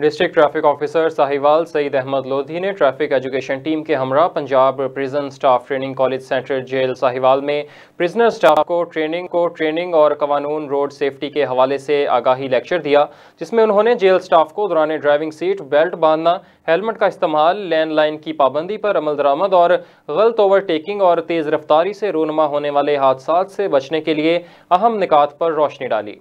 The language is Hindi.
district traffic officer Sahiwal Saeed Ahmad Lodhi ने ट्रैफिक एजुकेशन टीम के हमरा Punjab prison staff training college centre jail Sahiwal में प्रिजनर स्टाफ को ट्रेनिंग को ट्रेनिंग और कवानून रोड सेफ्टी के हवाले से आगाही लेक्चर दिया जिसमें उन्होंने जेल स्टाफ को दौरान ड्राइविंग सीट बेल्ट बांधना हेलमेट का इस्तेमाल लैंड लाइन की पाबंदी पर अमल दरामद और गलत ओवरटेकिंग और तेज़ रफ्तारी से रूनमा होने वाले हादसा से बचने के लिए अहम निकात पर रोशनी डाली